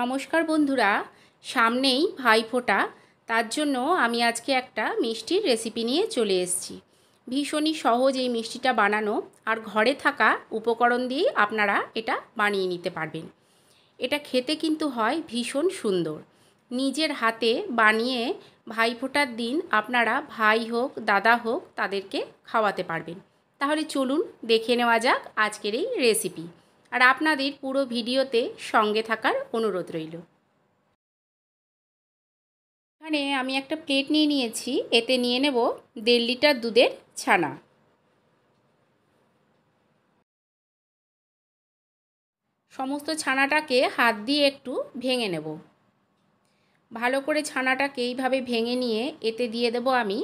নমস্কার বন্ধুরা সামনেই ভাইফোঁটা তার জন্য আমি আজকে একটা মিষ্টির রেসিপি নিয়ে চলে এসেছি ভীষণই সহজ এই মিষ্টিটা বানানো আর ঘরে থাকা উপকরণ দিয়ে আপনারা এটা বানিয়ে নিতে পারবেন এটা খেতে কিন্তু হয় ভীষণ সুন্দর নিজের হাতে বানিয়ে ভাইফোঁটার দিন আপনারা ভাই হোক দাদা হোক তাদেরকে খাওয়াতে পারবেন তাহলে চলুন দেখে নেওয়া যাক আজকের এই রেসিপি আর আপনাদের পুরো ভিডিওতে সঙ্গে থাকার অনুরোধ রইল এখানে আমি একটা প্লেট নিয়ে নিয়েছি এতে নিয়ে নেব দেড় লিটার দুধের ছানা সমস্ত ছানাটাকে হাত দিয়ে একটু ভেঙে নেব ভালো করে ছানাটাকে এইভাবে ভেঙে নিয়ে এতে দিয়ে দেব আমি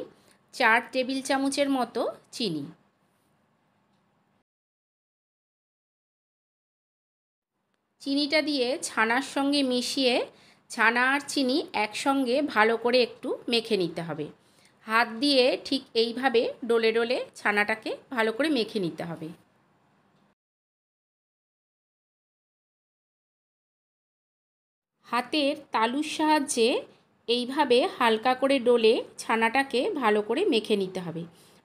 চার টেবিল চামচের মতো চিনি চিনিটা দিয়ে ছানার সঙ্গে মিশিয়ে ছানা আর চিনি একসঙ্গে ভালো করে একটু মেখে নিতে হবে হাত দিয়ে ঠিক এইভাবে ডোলে ডোলে ছানাটাকে ভালো করে মেখে নিতে হবে হাতের তালুর সাহায্যে এইভাবে হালকা করে ডোলে ছানাটাকে ভালো করে মেখে নিতে হবে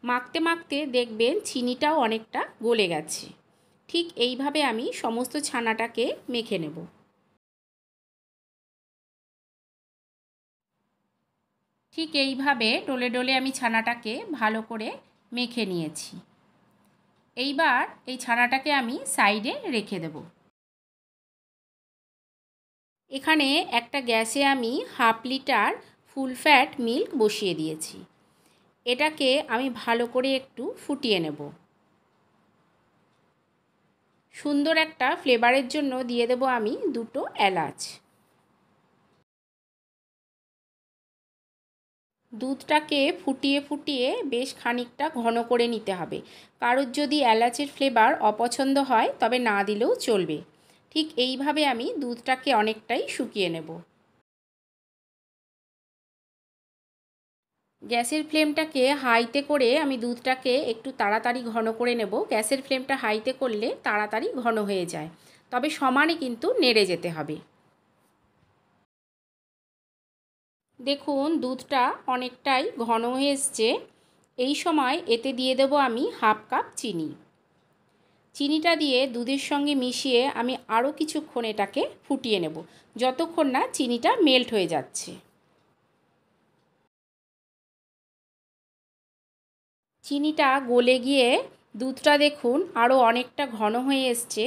মাখতে মাখতে দেখবেন চিনিটাও অনেকটা গলে গেছে ঠিক এইভাবে আমি সমস্ত ছানাটাকে মেখে নেব ঠিক এইভাবে ডোলে ডোলে আমি ছানাটাকে ভালো করে মেখে নিয়েছি এইবার এই ছানাটাকে আমি সাইডে রেখে দেব এখানে একটা গ্যাসে আমি half litre full fat milk বসিয়ে দিয়েছি এটাকে আমি ভালো করে একটু ফুটিয়ে নেব সুন্দর একটা ফ্লেভারের জন্য দিয়ে দেব আমি দুটো এলাচ দুধটাকে ফুটিয়ে ফুটিয়ে বেশ খানিকটা ঘন করে নিতে হবে কারোর যদি এলাচের ফ্লেভার অপছন্দ হয় তবে না দিলেও চলবে ঠিক এইভাবে আমি দুধটাকে অনেকটাই শুকিয়ে নেব গ্যাসের ফ্লেমটাকে হাইতে করে আমি দুধটাকে একটু তাড়াতাড়ি ঘন করে নেব গ্যাসের ফ্লেমটা হাইতে করলে তাড়াতাড়ি ঘন হয়ে যায় তবে সমানে কিন্তু নেড়ে যেতে হবে দেখুন দুধটা অনেকটাই ঘন হয়ে এসছে এই সময় এতে দিয়ে দেব আমি হাফ কাপ চিনি চিনিটা দিয়ে দুধের সঙ্গে মিশিয়ে আমি আরও কিছুক্ষণ এটাকে ফুটিয়ে নেব যতক্ষণ না চিনিটা মেল্ট হয়ে যাচ্ছে চিনিটা গলে গিয়ে দুধটা দেখুন আরও অনেকটা ঘন হয়ে এসছে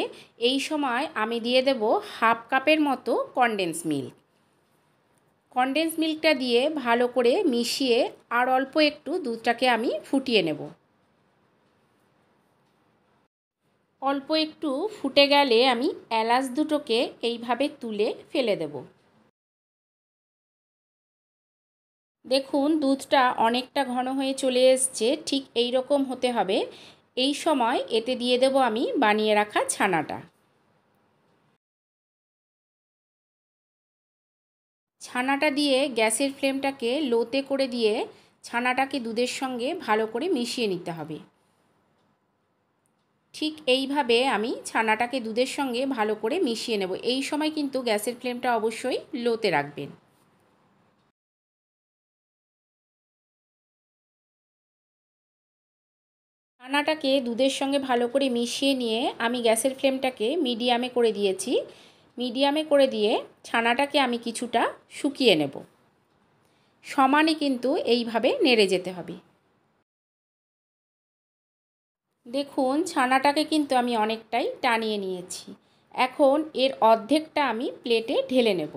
এই সময় আমি দিয়ে দেব হাফ কাপের মতো কনডেন্স মিল্ক কনডেন্স মিল্কটা দিয়ে ভালো করে মিশিয়ে আর অল্প একটু দুধটাকে আমি ফুটিয়ে নেব অল্প একটু ফুটে গেলে আমি এলাচ দুটোকে এইভাবে তুলে ফেলে দেবো দেখুন দুধটা অনেকটা ঘন হয়ে চলে এসছে ঠিক এই রকম হতে হবে এই সময় এতে দিয়ে দেব আমি বানিয়ে রাখা ছানাটা ছানাটা দিয়ে গ্যাসের ফ্লেমটাকে লোতে করে দিয়ে ছানাটাকে দুধের সঙ্গে ভালো করে মিশিয়ে নিতে হবে ঠিক এইভাবে আমি ছানাটাকে দুধের সঙ্গে ভালো করে মিশিয়ে নেব এই সময় কিন্তু গ্যাসের ফ্লেমটা অবশ্যই লোতে রাখবেন ছানাটাকে দুধের সঙ্গে ভালো করে মিশিয়ে নিয়ে আমি গ্যাসের ফ্লেমটাকে মিডিয়ামে করে দিয়েছি মিডিয়ামে করে দিয়ে ছানাটাকে আমি কিছুটা শুকিয়ে নেব সমানে কিন্তু এইভাবে নেড়ে যেতে হবে দেখুন ছানাটাকে কিন্তু আমি অনেকটাই টানিয়ে নিয়েছি এখন এর অর্ধেকটা আমি প্লেটে ঢেলে নেব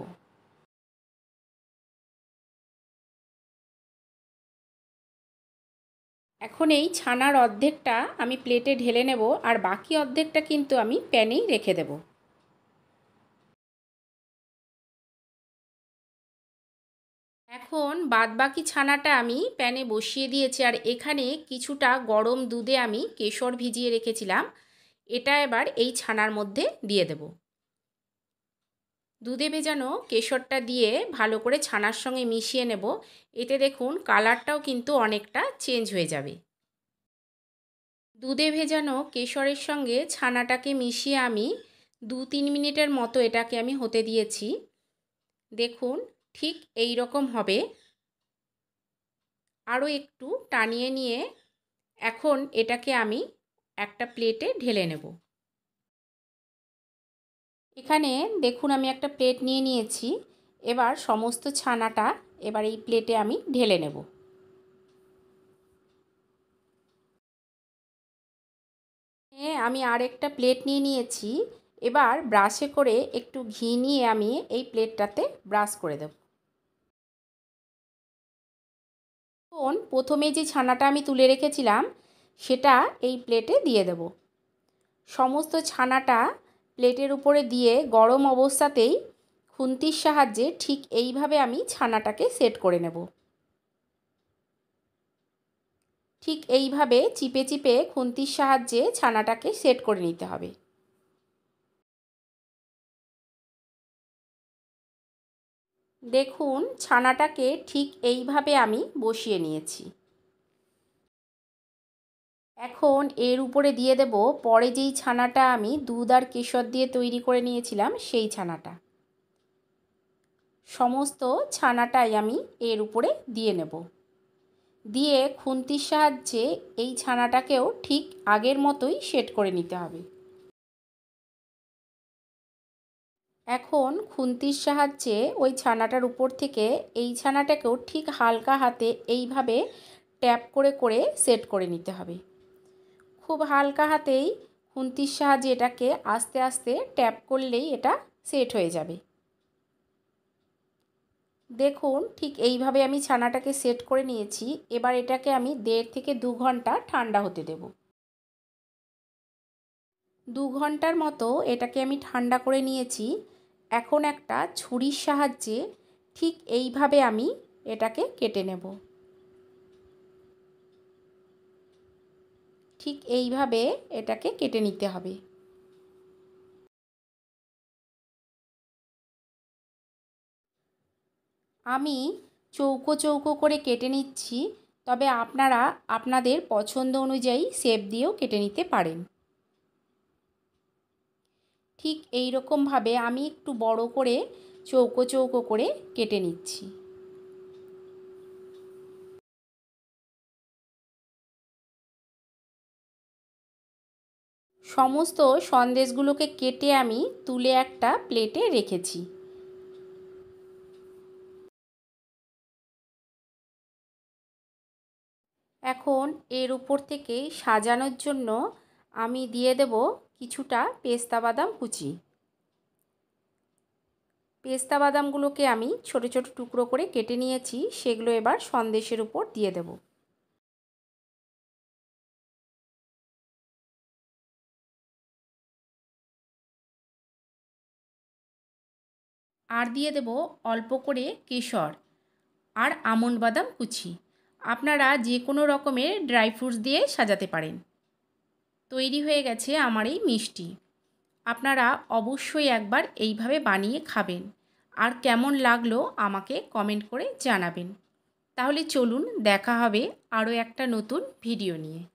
এখন এই ছানার অর্ধেকটা আমি প্লেটে ঢেলে নেব আর বাকি অর্ধেকটা কিন্তু আমি প্যানেই রেখে দেব এখন বাদবাকি ছানাটা আমি প্যানে বসিয়ে দিয়েছি আর এখানে কিছুটা গরম দুধে আমি কেশর ভিজিয়ে রেখেছিলাম এটা এবার এই ছানার মধ্যে দিয়ে দেবো দুধে ভেজানো কেশরটা দিয়ে ভালো করে ছানার সঙ্গে মিশিয়ে নেব এতে দেখুন কালারটাও কিন্তু অনেকটা চেঞ্জ হয়ে যাবে দুধে ভেজানো কেশরের সঙ্গে ছানাটাকে মিশিয়ে আমি দু তিন মিনিটের মতো এটাকে আমি হতে দিয়েছি দেখুন ঠিক এই রকম হবে আরও একটু টানিয়ে নিয়ে এখন এটাকে আমি একটা প্লেটে ঢেলে নেব এখানে দেখুন আমি একটা প্লেট নিয়ে নিয়েছি এবার সমস্ত ছানাটা এবার এই প্লেটে আমি ঢেলে নেব আমি আর একটা প্লেট নিয়ে নিয়েছি এবার ব্রাশে করে একটু ঘি নিয়ে আমি এই প্লেটটাতে ব্রাশ করে দেব এখন প্রথমে যে ছানাটা আমি তুলে রেখেছিলাম সেটা এই প্লেটে দিয়ে দেব সমস্ত ছানাটা প্লেটের উপরে দিয়ে গরম অবস্থাতেই খুন্তির সাহায্যে ঠিক এইভাবে আমি ছানাটাকে সেট করে নেব ঠিক এইভাবে চিপে চিপে খুন্তির সাহায্যে ছানাটাকে সেট করে নিতে হবে দেখুন ছানাটাকে ঠিক এইভাবে আমি বসিয়ে নিয়েছি এখন এর উপরে দিয়ে দেব পরে যেই ছানাটা আমি দুধ আর কেশর দিয়ে তৈরি করে নিয়েছিলাম সেই ছানাটা সমস্ত ছানাটাই আমি এর উপরে দিয়ে নেব দিয়ে খুন্তির সাহায্যে এই ছানাটাকেও ঠিক আগের মতোই সেট করে নিতে হবে এখন খুন্তির সাহায্যে ওই ছানাটার উপর থেকে এই ছানাটাকেও ঠিক হালকা হাতে এইভাবে ট্যাপ করে করে সেট করে নিতে হবে খুব হালকা হাতেই খুন্তির সাহায্যে এটাকে আস্তে আস্তে ট্যাপ করলেই এটা সেট হয়ে যাবে দেখুন ঠিক এইভাবে আমি ছানাটাকে সেট করে নিয়েছি এবার এটাকে আমি দেড় থেকে দু ঘন্টা ঠান্ডা হতে দেব দু ঘন্টার মতো এটাকে আমি ঠান্ডা করে নিয়েছি এখন একটা ছুরির সাহায্যে ঠিক এইভাবে আমি এটাকে কেটে নেব ঠিক এইভাবে এটাকে কেটে নিতে হবে আমি চৌকো চৌকো করে কেটে নিচ্ছি তবে আপনারা আপনাদের পছন্দ অনুযায়ী সেপ দিয়েও কেটে নিতে পারেন ঠিক এই রকমভাবে আমি একটু বড় করে চৌকো চৌকো করে কেটে নিচ্ছি সমস্ত সন্দেশগুলোকে কেটে আমি তুলে একটা প্লেটে রেখেছি এখন এর উপর থেকে সাজানোর জন্য আমি দিয়ে দেব কিছুটা পেস্তা বাদাম কুচি পেস্তা বাদামগুলোকে আমি ছোট ছোট টুকরো করে কেটে নিয়েছি সেগুলো এবার সন্দেশের উপর দিয়ে দেবো আর দিয়ে দেব অল্প করে কেশর আর আমন্ড বাদাম কুচি আপনারা যে কোনো রকমের ড্রাই ফ্রুটস দিয়ে সাজাতে পারেন তৈরি হয়ে গেছে আমার এই মিষ্টি আপনারা অবশ্যই একবার এইভাবে বানিয়ে খাবেন আর কেমন লাগলো আমাকে কমেন্ট করে জানাবেন তাহলে চলুন দেখা হবে আরও একটা নতুন ভিডিও নিয়ে